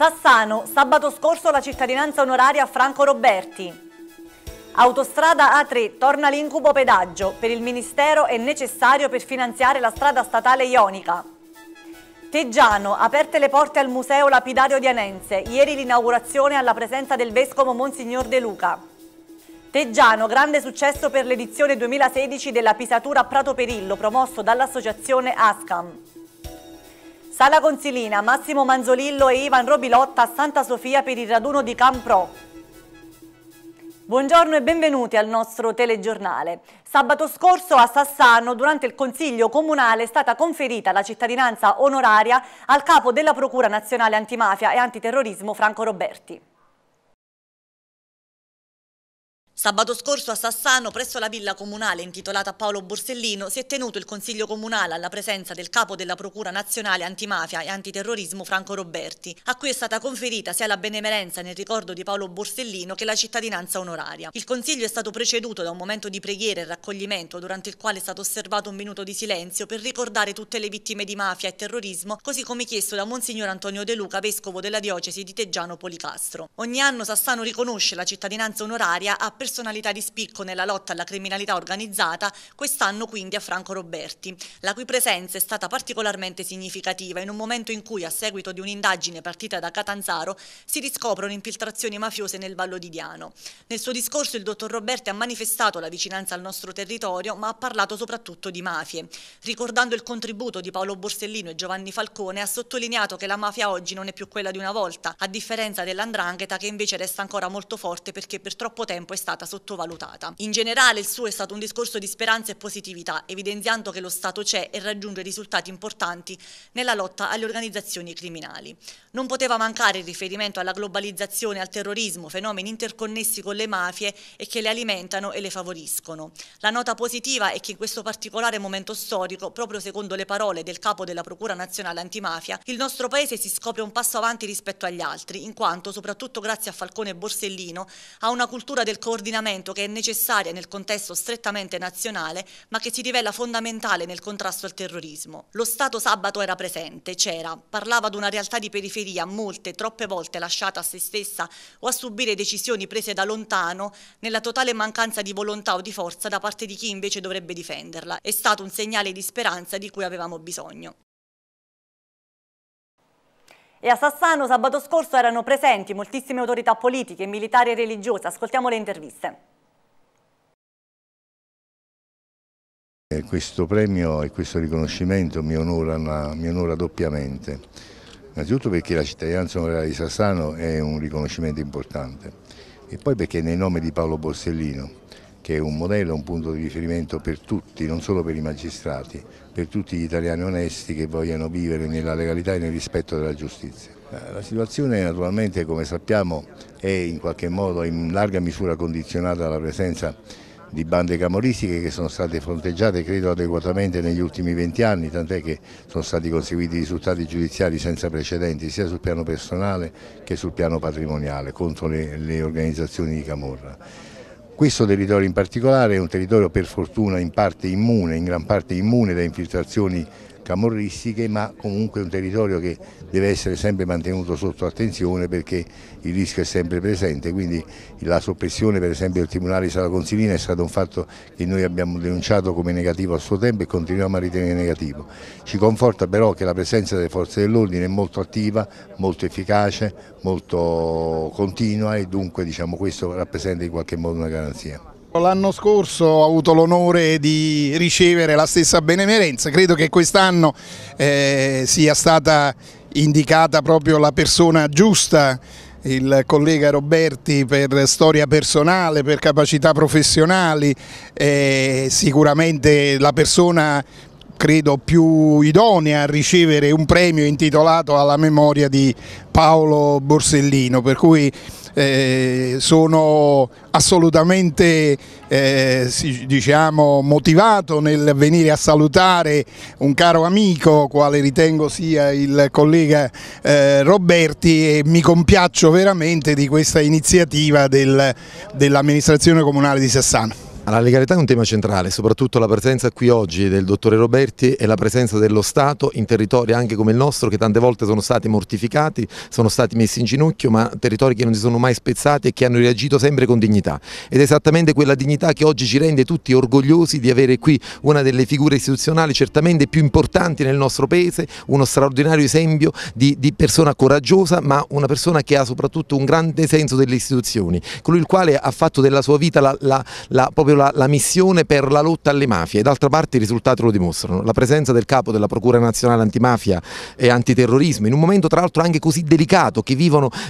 Sassano, sabato scorso la cittadinanza onoraria a Franco Roberti. Autostrada A3 torna l'incubo pedaggio, per il Ministero è necessario per finanziare la strada statale ionica. Teggiano, aperte le porte al Museo Lapidario di Anense, ieri l'inaugurazione alla presenza del Vescovo Monsignor De Luca. Teggiano, grande successo per l'edizione 2016 della Pisatura Prato Perillo, promosso dall'associazione ASCAM. Sala Consilina, Massimo Manzolillo e Ivan Robilotta a Santa Sofia per il raduno di Campro. Buongiorno e benvenuti al nostro telegiornale. Sabato scorso a Sassano, durante il Consiglio Comunale, è stata conferita la cittadinanza onoraria al capo della Procura Nazionale Antimafia e Antiterrorismo Franco Roberti. Sabato scorso a Sassano, presso la villa comunale intitolata Paolo Borsellino, si è tenuto il Consiglio Comunale alla presenza del capo della Procura Nazionale Antimafia e Antiterrorismo Franco Roberti, a cui è stata conferita sia la benemerenza nel ricordo di Paolo Borsellino che la cittadinanza onoraria. Il Consiglio è stato preceduto da un momento di preghiera e raccoglimento durante il quale è stato osservato un minuto di silenzio per ricordare tutte le vittime di mafia e terrorismo, così come chiesto da Monsignor Antonio De Luca, vescovo della diocesi di Teggiano Policastro. Ogni anno Sassano riconosce la cittadinanza onoraria a persone personalità di spicco nella lotta alla criminalità organizzata quest'anno quindi a Franco Roberti, la cui presenza è stata particolarmente significativa in un momento in cui a seguito di un'indagine partita da Catanzaro si riscoprono infiltrazioni mafiose nel Vallo di Diano. Nel suo discorso il dottor Roberti ha manifestato la vicinanza al nostro territorio ma ha parlato soprattutto di mafie. Ricordando il contributo di Paolo Borsellino e Giovanni Falcone ha sottolineato che la mafia oggi non è più quella di una volta, a differenza dell'andrangheta che invece resta ancora molto forte perché per troppo tempo è stata stata sottovalutata. In generale il suo è stato un discorso di speranza e positività, evidenziando che lo Stato c'è e raggiunge risultati importanti nella lotta alle organizzazioni criminali. Non poteva mancare il riferimento alla globalizzazione, al terrorismo, fenomeni interconnessi con le mafie e che le alimentano e le favoriscono. La nota positiva è che in questo particolare momento storico, proprio secondo le parole del capo della Procura Nazionale Antimafia, il nostro Paese si scopre un passo avanti rispetto agli altri, in quanto, soprattutto grazie a Falcone e Borsellino, ha una cultura del coordinamento coordinamento che è necessaria nel contesto strettamente nazionale, ma che si rivela fondamentale nel contrasto al terrorismo. Lo Stato sabato era presente, c'era, parlava di una realtà di periferia molte, troppe volte lasciata a se stessa o a subire decisioni prese da lontano nella totale mancanza di volontà o di forza da parte di chi invece dovrebbe difenderla. È stato un segnale di speranza di cui avevamo bisogno. E a Sassano sabato scorso erano presenti moltissime autorità politiche, militari e religiose. Ascoltiamo le interviste. Questo premio e questo riconoscimento mi onora, mi onora doppiamente. Innanzitutto perché la cittadinanza onoraria di Sassano è un riconoscimento importante e poi perché è nel nome di Paolo Borsellino che è un modello, un punto di riferimento per tutti, non solo per i magistrati, per tutti gli italiani onesti che vogliono vivere nella legalità e nel rispetto della giustizia. Eh, la situazione naturalmente, come sappiamo, è in qualche modo in larga misura condizionata dalla presenza di bande camoristiche che sono state fronteggiate credo adeguatamente negli ultimi 20 anni, tant'è che sono stati conseguiti risultati giudiziari senza precedenti sia sul piano personale che sul piano patrimoniale contro le, le organizzazioni di Camorra. Questo territorio in particolare è un territorio per fortuna in parte immune, in gran parte immune da infiltrazioni camorristiche, ma comunque un territorio che deve essere sempre mantenuto sotto attenzione perché il rischio è sempre presente, quindi la soppressione per esempio del Tribunale di Sala Consilina è stato un fatto che noi abbiamo denunciato come negativo a suo tempo e continuiamo a ritenere negativo. Ci conforta però che la presenza delle forze dell'ordine è molto attiva, molto efficace, molto continua e dunque diciamo, questo rappresenta in qualche modo una garanzia. L'anno scorso ho avuto l'onore di ricevere la stessa benemerenza, credo che quest'anno eh, sia stata indicata proprio la persona giusta il collega Roberti per storia personale, per capacità professionali, eh, sicuramente la persona credo più idonea a ricevere un premio intitolato alla memoria di Paolo Borsellino, per cui eh, sono assolutamente eh, diciamo, motivato nel venire a salutare un caro amico, quale ritengo sia il collega eh, Roberti e mi compiaccio veramente di questa iniziativa del, dell'amministrazione comunale di Sassano. La legalità è un tema centrale, soprattutto la presenza qui oggi del dottore Roberti e la presenza dello Stato in territori anche come il nostro che tante volte sono stati mortificati, sono stati messi in ginocchio, ma territori che non si sono mai spezzati e che hanno reagito sempre con dignità. Ed è esattamente quella dignità che oggi ci rende tutti orgogliosi di avere qui una delle figure istituzionali certamente più importanti nel nostro paese, uno straordinario esempio di, di persona coraggiosa, ma una persona che ha soprattutto un grande senso delle istituzioni, colui il quale ha fatto della sua vita la, la, la proprio la, la missione per la lotta alle mafie e d'altra parte i risultati lo dimostrano. La presenza del capo della Procura Nazionale Antimafia e Antiterrorismo in un momento tra l'altro anche così delicato che,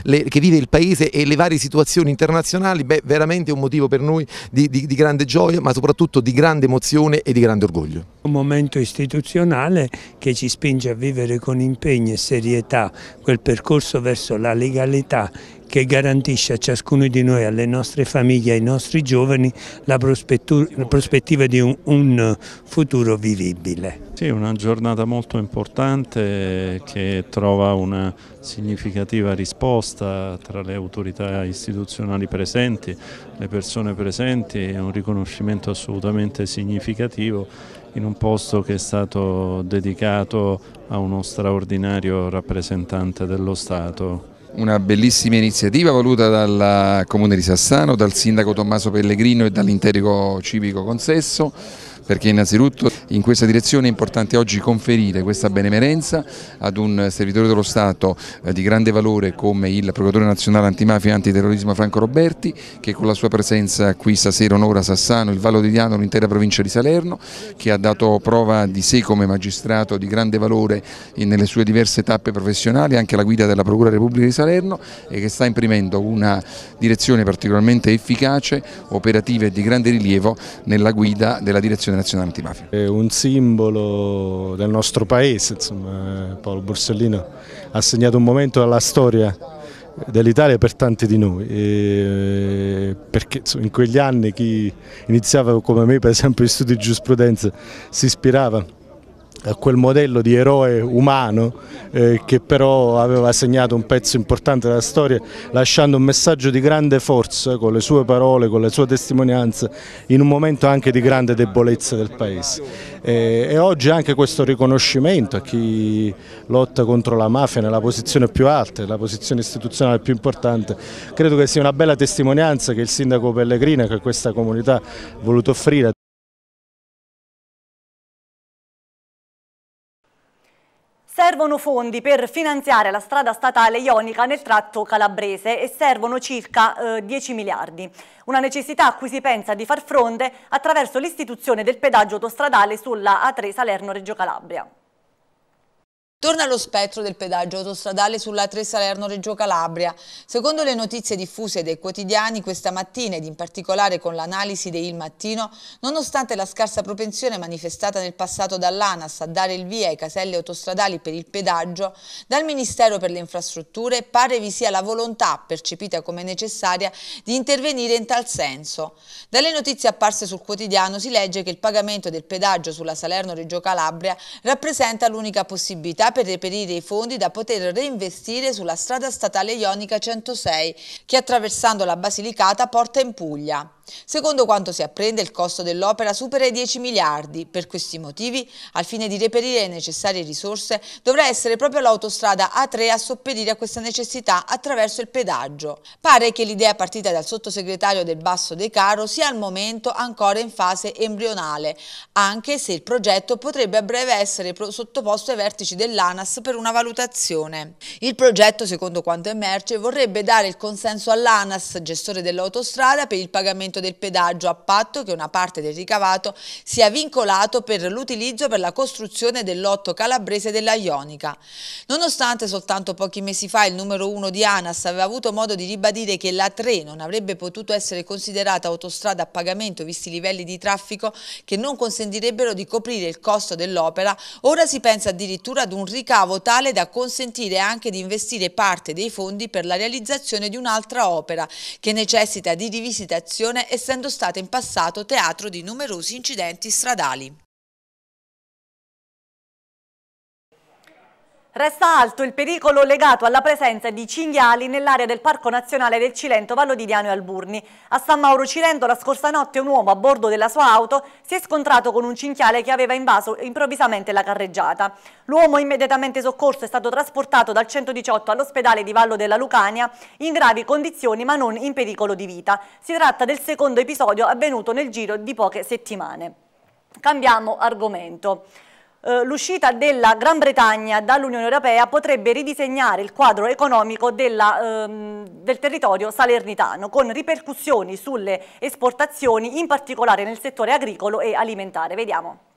le, che, vive il Paese e le varie situazioni internazionali, beh veramente un motivo per noi di, di, di grande gioia ma soprattutto di grande emozione e di grande orgoglio. Un momento istituzionale che ci spinge a vivere con impegno e serietà quel percorso verso la legalità che garantisce a ciascuno di noi, alle nostre famiglie, ai nostri giovani la prospettiva di un, un futuro vivibile. Sì, una giornata molto importante che trova una significativa risposta tra le autorità istituzionali presenti, le persone presenti, è un riconoscimento assolutamente significativo in un posto che è stato dedicato a uno straordinario rappresentante dello Stato una bellissima iniziativa voluta dal Comune di Sassano, dal Sindaco Tommaso Pellegrino e dall'Interico civico consesso perché innanzitutto in questa direzione è importante oggi conferire questa benemerenza ad un servitore dello Stato eh, di grande valore come il procuratore nazionale antimafia e antiterrorismo Franco Roberti che con la sua presenza qui stasera onora Sassano, il Vallo di Diano, l'intera provincia di Salerno che ha dato prova di sé come magistrato di grande valore nelle sue diverse tappe professionali anche alla guida della Procura Repubblica di Salerno e che sta imprimendo una direzione particolarmente efficace, operativa e di grande rilievo nella guida della direzione nazionale antimafia. È un simbolo del nostro paese, insomma, Paolo Borsellino ha segnato un momento alla storia dell'Italia per tanti di noi, e perché in quegli anni chi iniziava come me per esempio gli studi di giurisprudenza si ispirava a quel modello di eroe umano eh, che però aveva segnato un pezzo importante della storia lasciando un messaggio di grande forza con le sue parole, con le sue testimonianze in un momento anche di grande debolezza del paese eh, e oggi anche questo riconoscimento a chi lotta contro la mafia nella posizione più alta, nella posizione istituzionale più importante credo che sia una bella testimonianza che il sindaco Pellegrina che questa comunità ha voluto offrire Servono fondi per finanziare la strada statale ionica nel tratto calabrese e servono circa eh, 10 miliardi. Una necessità a cui si pensa di far fronte attraverso l'istituzione del pedaggio autostradale sulla A3 Salerno-Reggio Calabria. Torna allo spettro del pedaggio autostradale sulla 3 Salerno-Reggio Calabria. Secondo le notizie diffuse dai quotidiani questa mattina ed in particolare con l'analisi di Il Mattino, nonostante la scarsa propensione manifestata nel passato dall'ANAS a dare il via ai caselli autostradali per il pedaggio, dal Ministero per le Infrastrutture pare vi sia la volontà, percepita come necessaria, di intervenire in tal senso. Dalle notizie apparse sul quotidiano si legge che il pagamento del pedaggio sulla Salerno-Reggio Calabria rappresenta l'unica possibilità per reperire i fondi da poter reinvestire sulla strada statale Ionica 106 che attraversando la Basilicata porta in Puglia. Secondo quanto si apprende, il costo dell'opera supera i 10 miliardi. Per questi motivi, al fine di reperire le necessarie risorse, dovrà essere proprio l'autostrada A3 a sopperire a questa necessità attraverso il pedaggio. Pare che l'idea partita dal sottosegretario del Basso De Caro sia al momento ancora in fase embrionale, anche se il progetto potrebbe a breve essere sottoposto ai vertici dell'ANAS per una valutazione. Il progetto, secondo quanto emerge, vorrebbe dare il consenso all'ANAS, gestore dell'autostrada, per il pagamento pagamento del pedaggio a patto che una parte del ricavato sia vincolato per l'utilizzo per la costruzione del lotto calabrese della Ionica. Nonostante soltanto pochi mesi fa il numero 1 di ANAS aveva avuto modo di ribadire che la 3 non avrebbe potuto essere considerata autostrada a pagamento visti i livelli di traffico che non consentirebbero di coprire il costo dell'opera, ora si pensa addirittura ad un ricavo tale da consentire anche di investire parte dei fondi per la realizzazione di un'altra opera che necessita di rivisitazione essendo stata in passato teatro di numerosi incidenti stradali. Resta alto il pericolo legato alla presenza di cinghiali nell'area del Parco Nazionale del Cilento, Vallo di Diano e Alburni. A San Mauro Cilento la scorsa notte un uomo a bordo della sua auto si è scontrato con un cinghiale che aveva invaso improvvisamente la carreggiata. L'uomo immediatamente soccorso è stato trasportato dal 118 all'ospedale di Vallo della Lucania in gravi condizioni ma non in pericolo di vita. Si tratta del secondo episodio avvenuto nel giro di poche settimane. Cambiamo argomento. Eh, l'uscita della Gran Bretagna dall'Unione Europea potrebbe ridisegnare il quadro economico della, ehm, del territorio salernitano con ripercussioni sulle esportazioni in particolare nel settore agricolo e alimentare. Vediamo.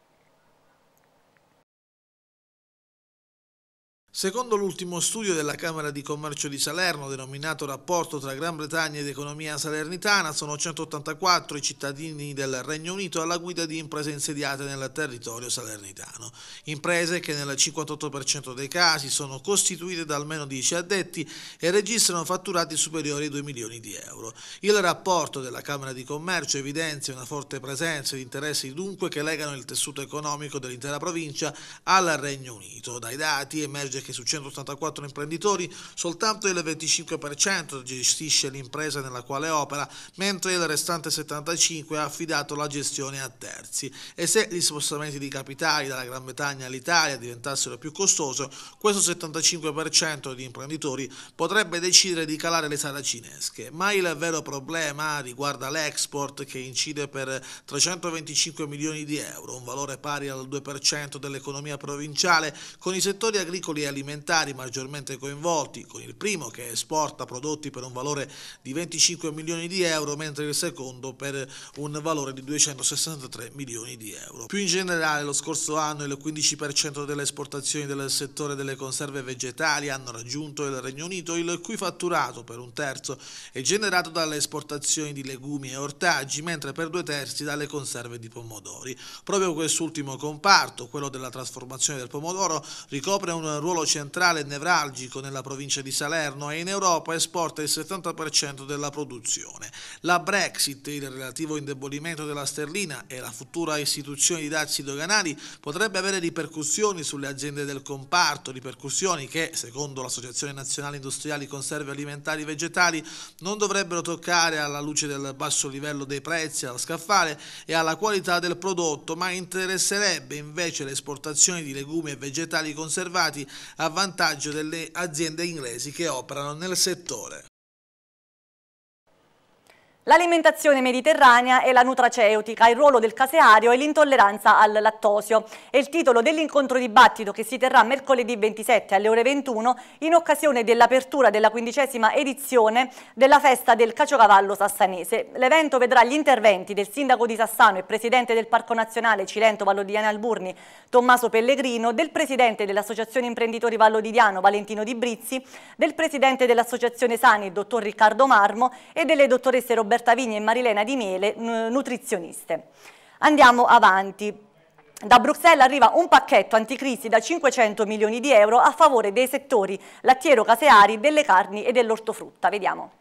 Secondo l'ultimo studio della Camera di Commercio di Salerno, denominato Rapporto tra Gran Bretagna ed economia salernitana, sono 184 i cittadini del Regno Unito alla guida di imprese insediate nel territorio salernitano. Imprese che nel 58% dei casi sono costituite da almeno 10 addetti e registrano fatturati superiori ai 2 milioni di euro. Il rapporto della Camera di Commercio evidenzia una forte presenza di interessi dunque che legano il tessuto economico dell'intera provincia al Regno Unito. Dai dati emerge che che su 184 imprenditori soltanto il 25% gestisce l'impresa nella quale opera, mentre il restante 75% ha affidato la gestione a terzi. E se gli spostamenti di capitali dalla Gran Bretagna all'Italia diventassero più costosi, questo 75% di imprenditori potrebbe decidere di calare le saracinesche. Ma il vero problema riguarda l'export che incide per 325 milioni di euro, un valore pari al 2% dell'economia provinciale, con i settori agricoli e alimentari agroalimentari maggiormente coinvolti, con il primo che esporta prodotti per un valore di 25 milioni di euro, mentre il secondo per un valore di 263 milioni di euro. Più in generale, lo scorso anno il 15% delle esportazioni del settore delle conserve vegetali hanno raggiunto il Regno Unito, il cui fatturato per un terzo è generato dalle esportazioni di legumi e ortaggi, mentre per due terzi dalle conserve di pomodori. Proprio quest'ultimo comparto, quello della trasformazione del pomodoro, ricopre un ruolo ruolo centrale e nevralgico nella provincia di Salerno e in Europa esporta il 70% della produzione. La Brexit, il relativo indebolimento della sterlina e la futura istituzione di dazi doganali potrebbe avere ripercussioni sulle aziende del comparto, ripercussioni che, secondo l'Associazione Nazionale Industriali Conserve Alimentari e Vegetali, non dovrebbero toccare alla luce del basso livello dei prezzi al scaffale e alla qualità del prodotto, ma interesserebbe invece le esportazioni di legumi e vegetali conservati a vantaggio delle aziende inglesi che operano nel settore. L'alimentazione mediterranea e la nutraceutica, il ruolo del caseario e l'intolleranza al lattosio è il titolo dell'incontro dibattito che si terrà mercoledì 27 alle ore 21 in occasione dell'apertura della quindicesima edizione della festa del Caciocavallo Sassanese. L'evento vedrà gli interventi del sindaco di Sassano e presidente del Parco Nazionale Cilento Vallodiana Alburni Tommaso Pellegrino, del presidente dell'Associazione Imprenditori Vallodidiano Valentino Di Brizzi, del presidente dell'Associazione Sani dottor Riccardo Marmo e delle dottoresse Roberto Roberta Vigni e Marilena Di Miele, nutrizioniste. Andiamo avanti. Da Bruxelles arriva un pacchetto anticrisi da 500 milioni di euro a favore dei settori lattiero-caseari, delle carni e dell'ortofrutta. Vediamo.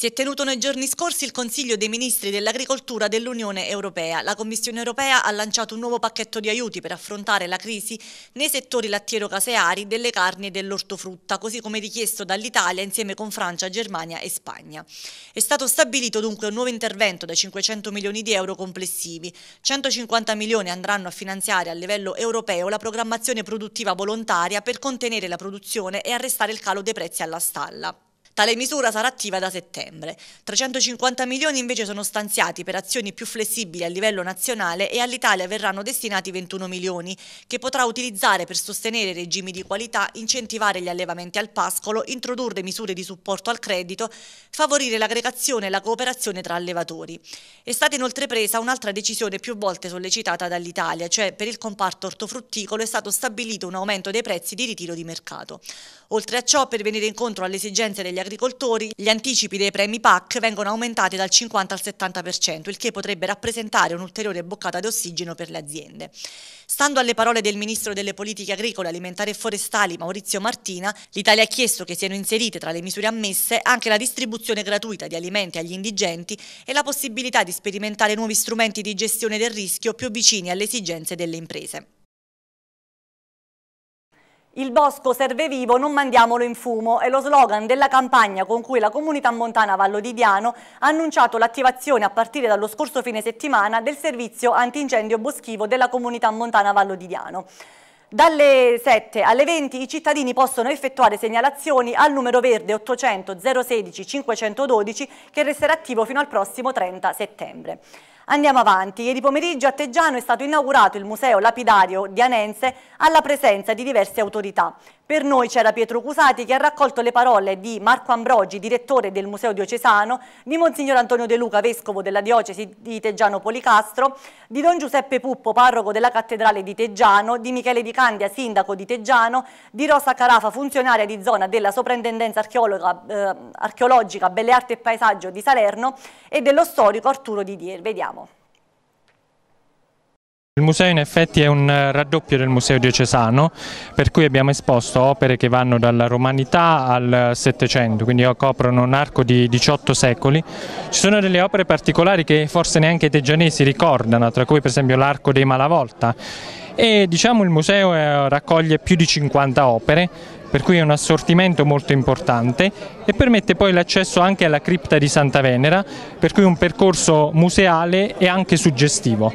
Si è tenuto nei giorni scorsi il Consiglio dei Ministri dell'Agricoltura dell'Unione Europea. La Commissione Europea ha lanciato un nuovo pacchetto di aiuti per affrontare la crisi nei settori lattiero-caseari, delle carni e dell'ortofrutta, così come richiesto dall'Italia insieme con Francia, Germania e Spagna. È stato stabilito dunque un nuovo intervento da 500 milioni di euro complessivi. 150 milioni andranno a finanziare a livello europeo la programmazione produttiva volontaria per contenere la produzione e arrestare il calo dei prezzi alla stalla. Tale misura sarà attiva da settembre. 350 milioni invece sono stanziati per azioni più flessibili a livello nazionale e all'Italia verranno destinati 21 milioni, che potrà utilizzare per sostenere regimi di qualità, incentivare gli allevamenti al pascolo, introdurre misure di supporto al credito, favorire l'aggregazione e la cooperazione tra allevatori. È stata inoltre presa un'altra decisione più volte sollecitata dall'Italia, cioè per il comparto ortofrutticolo è stato stabilito un aumento dei prezzi di ritiro di mercato. Oltre a ciò, per venire incontro alle esigenze degli agricoltori, agricoltori, gli anticipi dei premi PAC vengono aumentati dal 50 al 70%, il che potrebbe rappresentare un'ulteriore boccata d'ossigeno per le aziende. Stando alle parole del Ministro delle Politiche Agricole, Alimentari e Forestali Maurizio Martina, l'Italia ha chiesto che siano inserite tra le misure ammesse anche la distribuzione gratuita di alimenti agli indigenti e la possibilità di sperimentare nuovi strumenti di gestione del rischio più vicini alle esigenze delle imprese. Il bosco serve vivo, non mandiamolo in fumo è lo slogan della campagna con cui la comunità montana Vallo di Diano ha annunciato l'attivazione a partire dallo scorso fine settimana del servizio antincendio boschivo della comunità montana Vallo di Diano. Dalle 7 alle 20 i cittadini possono effettuare segnalazioni al numero verde 800 016 512 che resterà attivo fino al prossimo 30 settembre. Andiamo avanti. Ieri pomeriggio a Teggiano è stato inaugurato il museo lapidario di Anense alla presenza di diverse autorità. Per noi c'era Pietro Cusati che ha raccolto le parole di Marco Ambrogi, direttore del Museo Diocesano, di Monsignor Antonio De Luca, vescovo della diocesi di Teggiano Policastro, di Don Giuseppe Puppo, parroco della cattedrale di Teggiano, di Michele Di Candia, sindaco di Teggiano, di Rosa Carafa, funzionaria di zona della Soprintendenza eh, Archeologica, Belle Arti e Paesaggio di Salerno e dello storico Arturo Didier. Vediamo. Il museo in effetti è un eh, raddoppio del museo diocesano per cui abbiamo esposto opere che vanno dalla romanità al settecento quindi coprono un arco di 18 secoli. Ci sono delle opere particolari che forse neanche i teggianesi ricordano tra cui per esempio l'arco dei Malavolta e diciamo il museo eh, raccoglie più di 50 opere per cui è un assortimento molto importante e permette poi l'accesso anche alla cripta di Santa Venera per cui un percorso museale e anche suggestivo.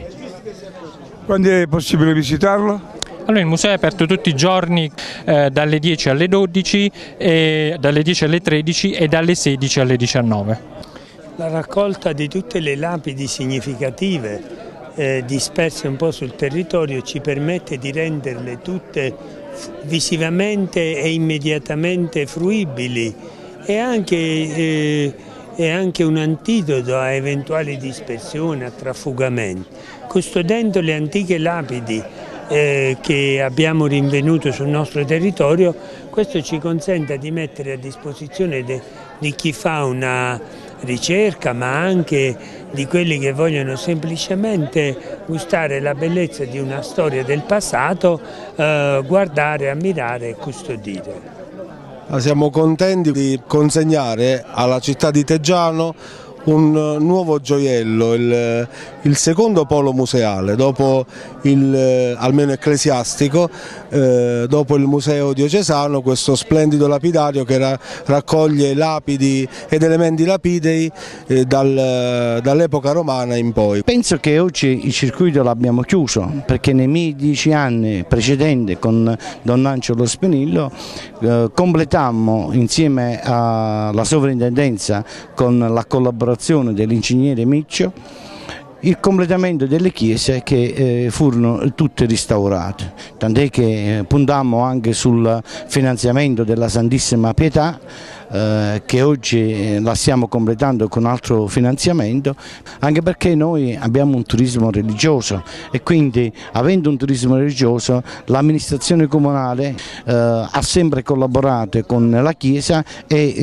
Quando è possibile visitarlo? Allora, il museo è aperto tutti i giorni eh, dalle 10 alle 12, dalle 10 alle 13 e dalle 16 alle 19. La raccolta di tutte le lapidi significative eh, disperse un po' sul territorio ci permette di renderle tutte visivamente e immediatamente fruibili e anche, eh, è anche un antidoto a eventuali dispersioni, a trafugamenti custodendo le antiche lapidi eh, che abbiamo rinvenuto sul nostro territorio, questo ci consente di mettere a disposizione de, di chi fa una ricerca ma anche di quelli che vogliono semplicemente gustare la bellezza di una storia del passato, eh, guardare, ammirare e custodire. Ah, siamo contenti di consegnare alla città di Teggiano un eh, nuovo gioiello, il, eh, il secondo polo museale, dopo il, eh, almeno ecclesiastico, eh, dopo il museo diocesano, questo splendido lapidario che ra, raccoglie lapidi ed elementi lapidei eh, dal, dall'epoca romana in poi. Penso che oggi il circuito l'abbiamo chiuso perché nei miei dieci anni precedenti con Don Angelo Spinillo eh, completammo insieme alla sovrintendenza con la collaborazione restaurazione dell'ingegnere Miccio, il completamento delle chiese che eh, furono tutte restaurate, tant'è che eh, puntammo anche sul finanziamento della Santissima Pietà eh, che oggi eh, la stiamo completando con altro finanziamento, anche perché noi abbiamo un turismo religioso e quindi avendo un turismo religioso l'amministrazione comunale eh, ha sempre collaborato con la Chiesa e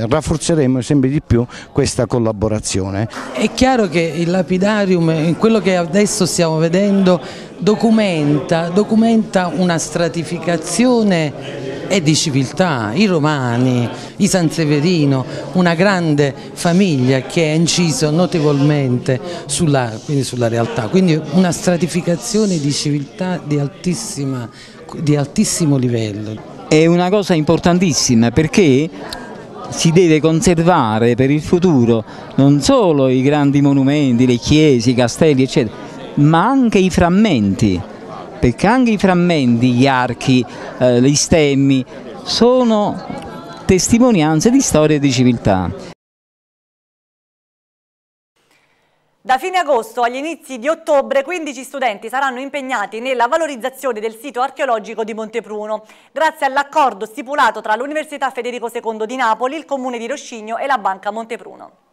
eh, rafforzeremo sempre di più questa collaborazione. È chiaro che il lapidarium, quello che adesso stiamo vedendo, documenta, documenta una stratificazione è di civiltà, i Romani, i San Severino, una grande famiglia che ha inciso notevolmente sulla, sulla realtà, quindi una stratificazione di civiltà di, di altissimo livello. È una cosa importantissima perché si deve conservare per il futuro non solo i grandi monumenti, le chiese, i castelli eccetera, ma anche i frammenti perché anche i frammenti, gli archi, eh, gli stemmi sono testimonianze di storia e di civiltà. Da fine agosto agli inizi di ottobre 15 studenti saranno impegnati nella valorizzazione del sito archeologico di Montepruno grazie all'accordo stipulato tra l'Università Federico II di Napoli, il Comune di Roscigno e la Banca Montepruno.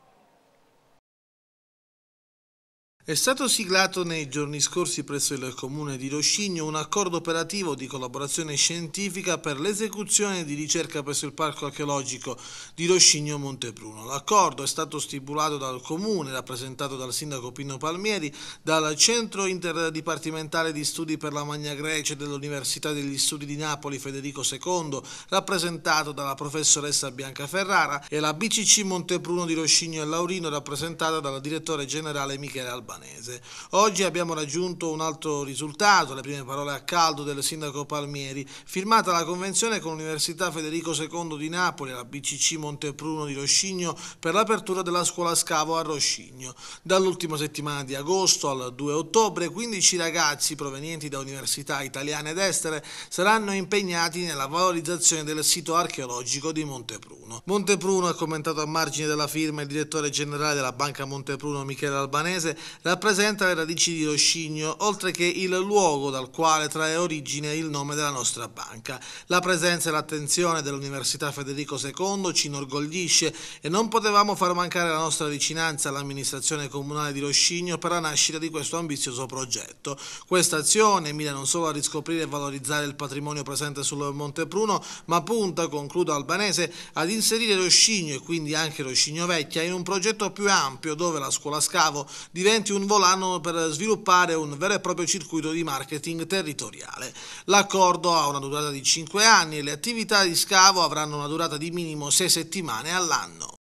È stato siglato nei giorni scorsi presso il comune di Roscigno un accordo operativo di collaborazione scientifica per l'esecuzione di ricerca presso il parco archeologico di Roscigno Montebruno. L'accordo è stato stipulato dal comune, rappresentato dal sindaco Pino Palmieri, dal Centro Interdipartimentale di Studi per la Magna Grecia dell'Università degli Studi di Napoli Federico II, rappresentato dalla professoressa Bianca Ferrara e la BCC Montebruno di Roscigno e Laurino, rappresentata dal direttore generale Michele Albano albanese. Oggi abbiamo raggiunto un altro risultato, le prime parole a caldo del sindaco Palmieri, firmata la convenzione con l'Università Federico II di Napoli, la BCC Montepruno di Roscigno per l'apertura della scuola scavo a Roscigno. Dall'ultima settimana di agosto al 2 ottobre 15 ragazzi provenienti da università italiane ed estere saranno impegnati nella valorizzazione del sito archeologico di Montepruno. Montepruno ha commentato a margine della firma il direttore generale della Banca Montepruno Michele Albanese rappresenta le radici di Roscigno, oltre che il luogo dal quale trae origine il nome della nostra banca. La presenza e l'attenzione dell'Università Federico II ci inorgoglisce e non potevamo far mancare la nostra vicinanza all'amministrazione comunale di Roscigno per la nascita di questo ambizioso progetto. Questa azione mira non solo a riscoprire e valorizzare il patrimonio presente sul Monte Pruno, ma punta, concludo albanese, ad inserire Roscigno e quindi anche Roscigno Vecchia in un progetto più ampio dove la scuola scavo diventi un volano per sviluppare un vero e proprio circuito di marketing territoriale. L'accordo ha una durata di 5 anni e le attività di scavo avranno una durata di minimo 6 settimane all'anno.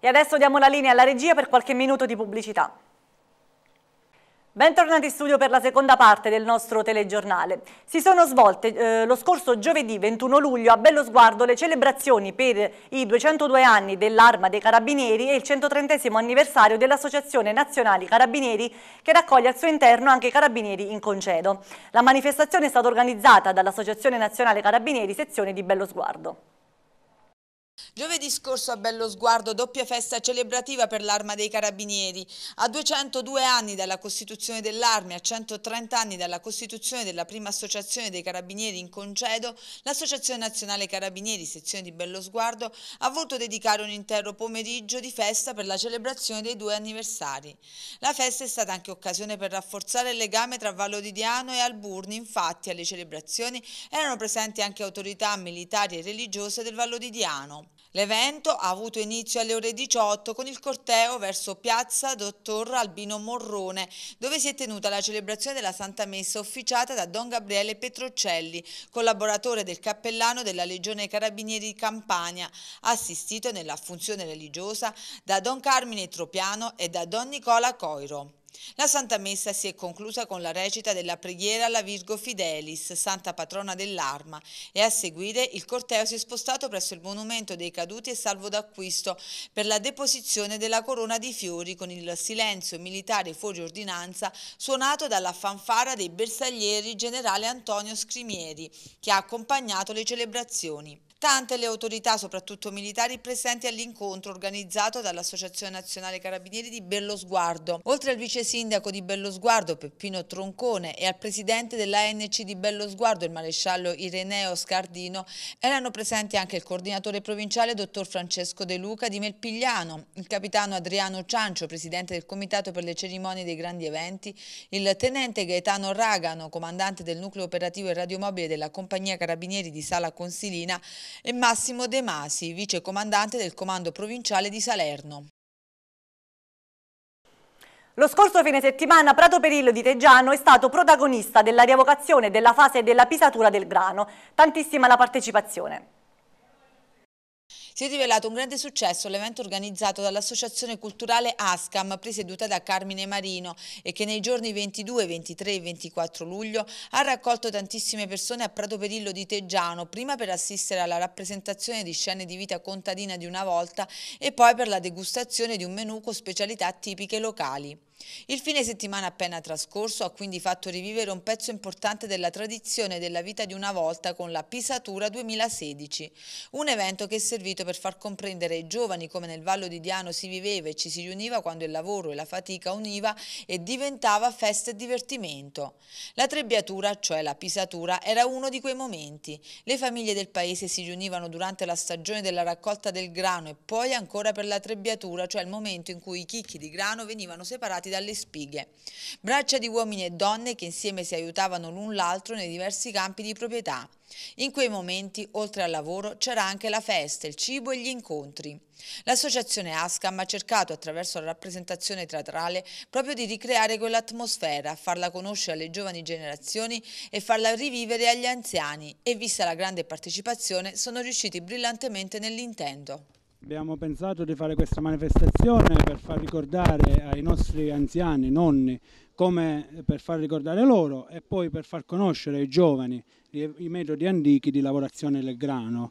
E adesso diamo la linea alla regia per qualche minuto di pubblicità. Bentornati in studio per la seconda parte del nostro telegiornale. Si sono svolte eh, lo scorso giovedì 21 luglio a Bello Sguardo le celebrazioni per i 202 anni dell'Arma dei Carabinieri e il 130 anniversario dell'Associazione Nazionale Carabinieri che raccoglie al suo interno anche i carabinieri in concedo. La manifestazione è stata organizzata dall'Associazione Nazionale Carabinieri sezione di Bello Sguardo. Giovedì scorso a Bello Sguardo doppia festa celebrativa per l'Arma dei Carabinieri. A 202 anni dalla costituzione dell'Arma e a 130 anni dalla costituzione della prima associazione dei Carabinieri in concedo, l'Associazione Nazionale Carabinieri, sezione di Bello Sguardo, ha voluto dedicare un intero pomeriggio di festa per la celebrazione dei due anniversari. La festa è stata anche occasione per rafforzare il legame tra Vallo di Diano e Alburni, infatti alle celebrazioni erano presenti anche autorità militari e religiose del Vallo di Diano. L'evento ha avuto inizio alle ore 18 con il corteo verso piazza Dottor Albino Morrone, dove si è tenuta la celebrazione della Santa Messa officiata da Don Gabriele Petrocelli, collaboratore del cappellano della Legione Carabinieri di Campania, assistito nella funzione religiosa da Don Carmine Tropiano e da Don Nicola Coiro. La Santa Messa si è conclusa con la recita della preghiera alla Virgo Fidelis, santa patrona dell'arma, e a seguire il corteo si è spostato presso il monumento dei caduti e salvo d'acquisto per la deposizione della corona di fiori con il silenzio militare fuori ordinanza suonato dalla fanfara dei bersaglieri generale Antonio Scrimieri, che ha accompagnato le celebrazioni. Tante le autorità, soprattutto militari, presenti all'incontro organizzato dall'Associazione Nazionale Carabinieri di Bellosguardo. Oltre al vice sindaco di Bellosguardo, Peppino Troncone, e al presidente dell'ANC di Bellosguardo, il maresciallo Ireneo Scardino, erano presenti anche il coordinatore provinciale, dottor Francesco De Luca di Melpigliano, il capitano Adriano Ciancio, presidente del Comitato per le Cerimonie dei Grandi Eventi, il tenente Gaetano Ragano, comandante del nucleo operativo e radiomobile della Compagnia Carabinieri di Sala Consilina, e Massimo De Masi, vicecomandante del Comando Provinciale di Salerno. Lo scorso fine settimana Prato Perillo di Teggiano è stato protagonista della rievocazione della fase della pisatura del grano. Tantissima la partecipazione. Si è rivelato un grande successo l'evento organizzato dall'associazione culturale ASCAM, presieduta da Carmine Marino, e che nei giorni 22, 23 e 24 luglio ha raccolto tantissime persone a Prato Perillo di Teggiano, prima per assistere alla rappresentazione di scene di vita contadina di una volta e poi per la degustazione di un menù con specialità tipiche locali. Il fine settimana appena trascorso ha quindi fatto rivivere un pezzo importante della tradizione della vita di una volta con la Pisatura 2016, un evento che è servito per far comprendere ai giovani come nel Vallo di Diano si viveva e ci si riuniva quando il lavoro e la fatica univa e diventava festa e divertimento. La trebbiatura, cioè la Pisatura, era uno di quei momenti. Le famiglie del paese si riunivano durante la stagione della raccolta del grano e poi ancora per la trebbiatura, cioè il momento in cui i chicchi di grano venivano separati scappati dalle spighe. Braccia di uomini e donne che insieme si aiutavano l'un l'altro nei diversi campi di proprietà. In quei momenti, oltre al lavoro, c'era anche la festa, il cibo e gli incontri. L'associazione ASCAM ha cercato, attraverso la rappresentazione teatrale, proprio di ricreare quell'atmosfera, farla conoscere alle giovani generazioni e farla rivivere agli anziani e, vista la grande partecipazione, sono riusciti brillantemente nell'intento. Abbiamo pensato di fare questa manifestazione per far ricordare ai nostri anziani, nonni, come per far ricordare loro e poi per far conoscere ai giovani i metodi antichi di lavorazione del grano.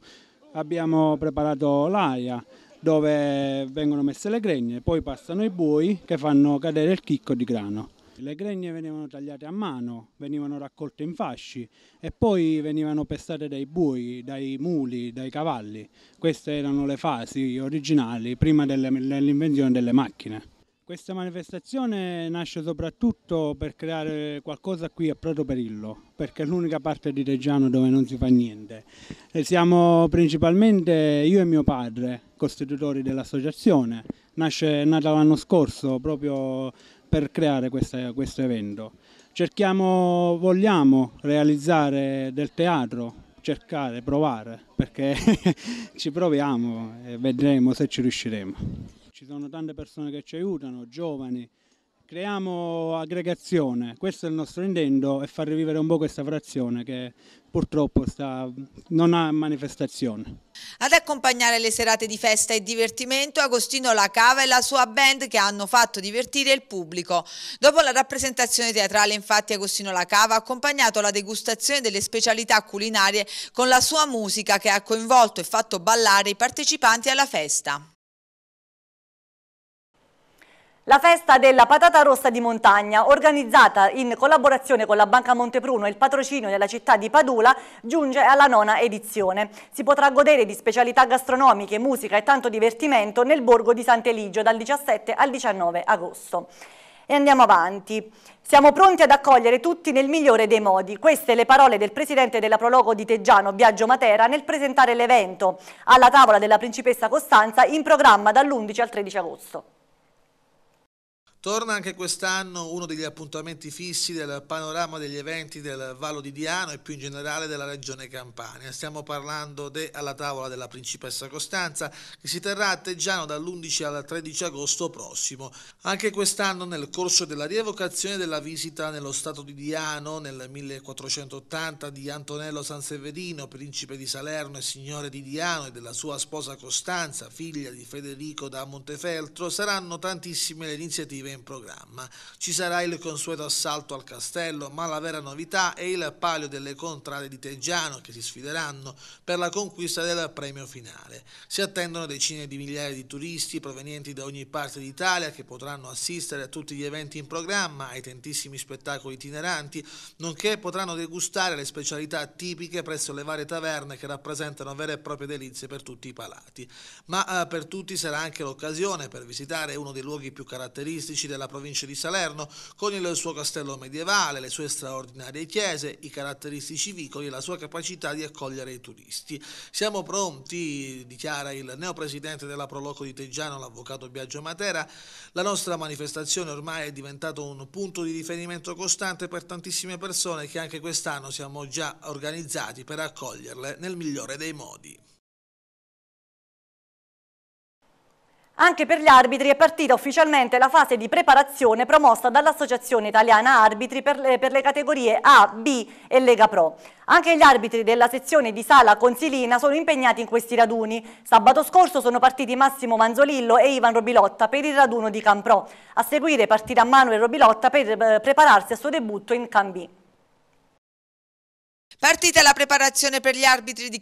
Abbiamo preparato l'aia dove vengono messe le gregne, poi passano i bui che fanno cadere il chicco di grano. Le gregne venivano tagliate a mano, venivano raccolte in fasci e poi venivano pestate dai bui, dai muli, dai cavalli. Queste erano le fasi originali prima dell'invenzione delle macchine. Questa manifestazione nasce soprattutto per creare qualcosa qui a Prato Perillo, perché è l'unica parte di Reggiano dove non si fa niente. E siamo principalmente io e mio padre, costitutori dell'associazione. Nasce, è nata l'anno scorso, proprio per creare queste, questo evento. Cerchiamo, vogliamo realizzare del teatro, cercare, provare, perché ci proviamo e vedremo se ci riusciremo. Ci sono tante persone che ci aiutano, giovani, Creiamo aggregazione, questo è il nostro intento e far rivivere un po' questa frazione che purtroppo sta, non ha manifestazione. Ad accompagnare le serate di festa e divertimento Agostino Lacava e la sua band che hanno fatto divertire il pubblico. Dopo la rappresentazione teatrale infatti Agostino Lacava ha accompagnato la degustazione delle specialità culinarie con la sua musica che ha coinvolto e fatto ballare i partecipanti alla festa. La festa della patata rossa di montagna, organizzata in collaborazione con la Banca Montepruno e il patrocinio della città di Padula, giunge alla nona edizione. Si potrà godere di specialità gastronomiche, musica e tanto divertimento nel borgo di Sant'Eligio dal 17 al 19 agosto. E andiamo avanti. Siamo pronti ad accogliere tutti nel migliore dei modi. Queste le parole del presidente della Prologo di Teggiano, Biagio Matera, nel presentare l'evento alla tavola della principessa Costanza in programma dall'11 al 13 agosto. Torna anche quest'anno uno degli appuntamenti fissi del panorama degli eventi del Vallo di Diano e più in generale della regione Campania. Stiamo parlando de Alla tavola della principessa Costanza che si terrà a Teggiano dall'11 al 13 agosto prossimo. Anche quest'anno nel corso della rievocazione della visita nello stato di Diano nel 1480 di Antonello Sanseverino, principe di Salerno e signore di Diano e della sua sposa Costanza, figlia di Federico da Montefeltro, saranno tantissime le iniziative in programma. Ci sarà il consueto assalto al castello, ma la vera novità è il palio delle contrade di Teggiano che si sfideranno per la conquista del premio finale. Si attendono decine di migliaia di turisti provenienti da ogni parte d'Italia che potranno assistere a tutti gli eventi in programma, ai tantissimi spettacoli itineranti, nonché potranno degustare le specialità tipiche presso le varie taverne che rappresentano vere e proprie delizie per tutti i palati. Ma eh, per tutti sarà anche l'occasione per visitare uno dei luoghi più caratteristici edifici della provincia di Salerno, con il suo castello medievale, le sue straordinarie chiese, i caratteristici vicoli e la sua capacità di accogliere i turisti. Siamo pronti, dichiara il neopresidente della Proloco di Teggiano, l'avvocato Biagio Matera, la nostra manifestazione ormai è diventata un punto di riferimento costante per tantissime persone che anche quest'anno siamo già organizzati per accoglierle nel migliore dei modi. Anche per gli arbitri è partita ufficialmente la fase di preparazione promossa dall'Associazione Italiana Arbitri per le, per le, categorie A, B e Lega Pro. Anche gli arbitri della sezione di Sala Consilina sono impegnati in questi raduni. Sabato scorso sono partiti Massimo Manzolillo e Ivan Robilotta per il raduno di Campro. A seguire partirà Manuel Robilotta per eh, prepararsi al suo debutto in Cambi. Partita la preparazione per gli arbitri di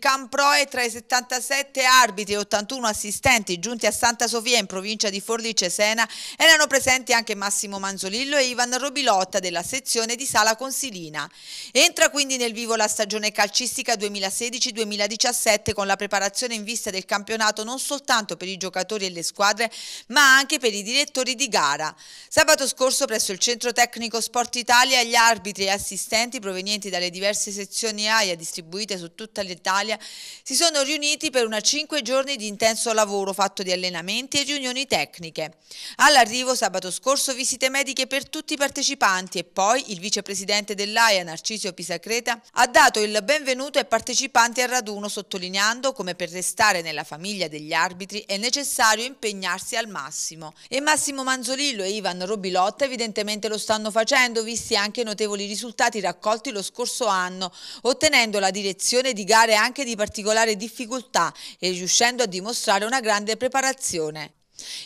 e tra i 77 arbitri e 81 assistenti giunti a Santa Sofia in provincia di Forlice Cesena erano presenti anche Massimo Manzolillo e Ivan Robilotta della sezione di Sala Consilina. Entra quindi nel vivo la stagione calcistica 2016-2017 con la preparazione in vista del campionato non soltanto per i giocatori e le squadre ma anche per i direttori di gara. Sabato scorso presso il Centro Tecnico Sport Italia gli arbitri e assistenti provenienti dalle diverse sezioni associazioni AIA distribuite su tutta l'Italia si sono riuniti per una cinque giorni di intenso lavoro fatto di allenamenti e riunioni tecniche. All'arrivo sabato scorso visite mediche per tutti i partecipanti e poi il vicepresidente dell'AIA Narcisio Pisacreta ha dato il benvenuto ai partecipanti al raduno sottolineando come per restare nella famiglia degli arbitri è necessario impegnarsi al massimo. E Massimo Manzolillo e Ivan Robilotta evidentemente lo stanno facendo visti anche i notevoli risultati raccolti lo scorso anno ottenendo la direzione di gare anche di particolare difficoltà e riuscendo a dimostrare una grande preparazione.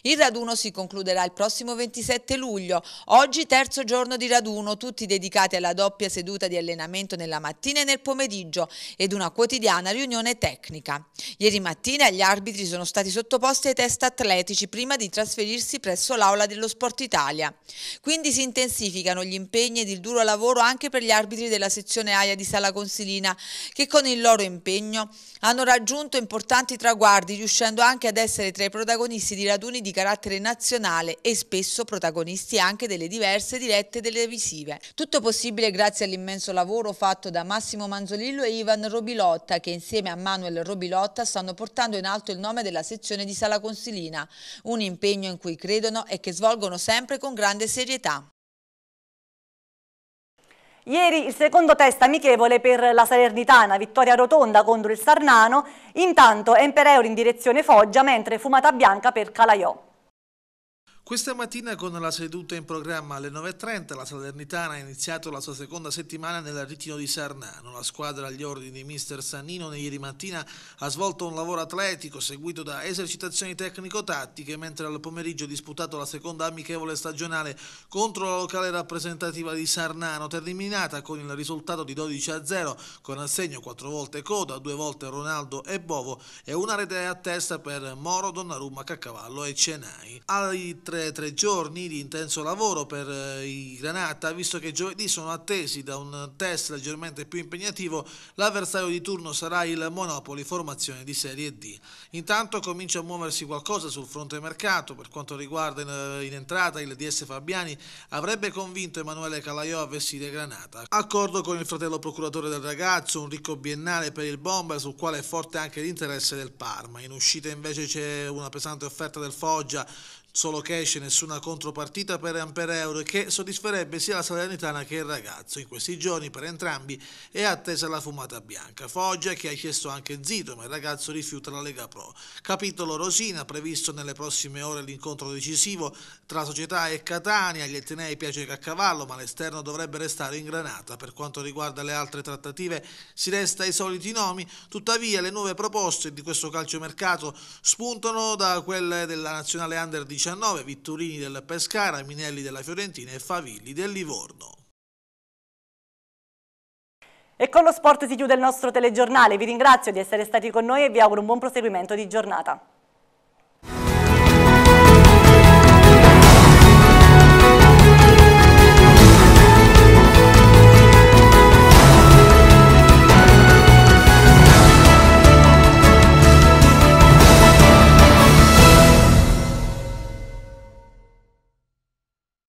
Il raduno si concluderà il prossimo 27 luglio, oggi terzo giorno di raduno, tutti dedicati alla doppia seduta di allenamento nella mattina e nel pomeriggio ed una quotidiana riunione tecnica. Ieri mattina gli arbitri sono stati sottoposti ai test atletici prima di trasferirsi presso l'aula dello Sport Italia. Quindi si intensificano gli impegni ed il duro lavoro anche per gli arbitri della sezione AIA di Sala Consilina che con il loro impegno hanno raggiunto importanti traguardi riuscendo anche ad essere tra i protagonisti di raduno raduni di carattere nazionale e spesso protagonisti anche delle diverse dirette televisive. Tutto possibile grazie all'immenso lavoro fatto da Massimo Manzolillo e Ivan Robilotta che insieme a Manuel Robilotta stanno portando in alto il nome della sezione di Sala Consilina, un impegno in cui credono e che svolgono sempre con grande serietà. Ieri il secondo test amichevole per la Salernitana, vittoria rotonda contro il Sarnano, intanto Empereur in direzione Foggia, mentre fumata bianca per Calaiò. Questa mattina con la seduta in programma alle 9.30 la Salernitana ha iniziato la sua seconda settimana nel ritino di Sarnano. La squadra agli ordini di mister Sannino ieri mattina ha svolto un lavoro atletico seguito da esercitazioni tecnico-tattiche mentre al pomeriggio ha disputato la seconda amichevole stagionale contro la locale rappresentativa di Sarnano terminata con il risultato di 12-0 a con assegno 4 volte Coda, 2 volte Ronaldo e Bovo e una rete a testa per Moro, Donnarumma, Caccavallo e Cenai. Ai tre oltre tre giorni di intenso lavoro per eh, i Granata, visto che giovedì sono attesi da un test leggermente più impegnativo, l'avversario di turno sarà il Monopoli, formazione di Serie D. Intanto comincia a muoversi qualcosa sul fronte mercato, per quanto riguarda in eh, entrata il DS Fabiani avrebbe convinto Emanuele Calaiò a vestire Granata. Accordo con il fratello procuratore del ragazzo, un ricco biennale per il Bomber sul quale è forte anche l'interesse del Parma. In uscita invece c'è una pesante offerta del Foggia solo cash e nessuna contropartita per Ampereuro che soddisferebbe sia la Salernitana che il ragazzo. In questi giorni per entrambi è attesa la fumata bianca. Foggia che ha chiesto anche Zito ma il ragazzo rifiuta la Lega Pro. Capitolo Rosina previsto nelle prossime ore l'incontro decisivo tra società e Catania. Agli Etnei piace che a cavallo, ma l'esterno dovrebbe restare in granata. Per quanto riguarda le altre trattative si resta ai soliti nomi, tuttavia le nuove proposte di questo calciomercato spuntano da quelle della nazionale under 19 2019 Vitturini del Pescara, Minelli della Fiorentina e Favilli del Livorno. E con lo sport si chiude il nostro telegiornale. Vi ringrazio di essere stati con noi e vi auguro un buon proseguimento di giornata.